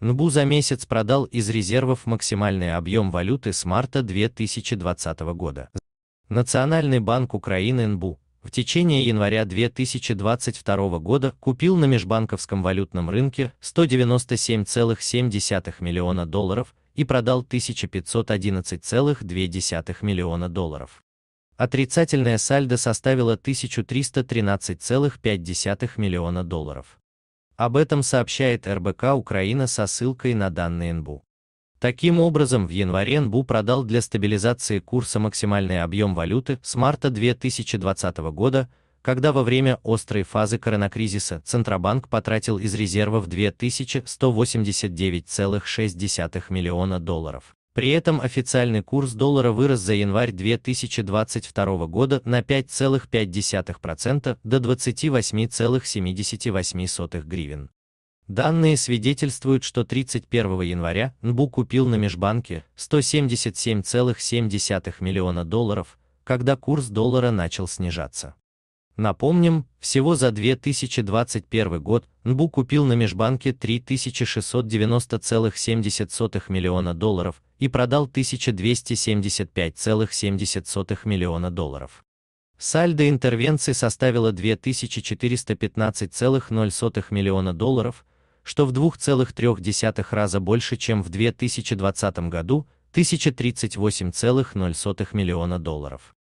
НБУ за месяц продал из резервов максимальный объем валюты с марта 2020 года. Национальный банк Украины НБУ в течение января 2022 года купил на межбанковском валютном рынке 197,7 миллиона долларов и продал 1511,2 миллиона долларов. Отрицательное сальдо составило 1313,5 миллиона долларов. Об этом сообщает РБК Украина со ссылкой на данные НБУ. Таким образом, в январе НБУ продал для стабилизации курса максимальный объем валюты с марта 2020 года, когда во время острой фазы коронакризиса Центробанк потратил из резервов 2189,6 миллиона долларов. При этом официальный курс доллара вырос за январь 2022 года на 5,5% до 28,78 гривен. Данные свидетельствуют, что 31 января НБУ купил на межбанке 177,7 миллиона долларов, когда курс доллара начал снижаться. Напомним, всего за 2021 год НБУ купил на межбанке 3690,7 миллиона долларов и продал 1275,7 миллиона долларов. Сальдо интервенций составило 2415,0 миллиона долларов, что в 2,3 раза больше, чем в 2020 году 1038,0 миллиона долларов.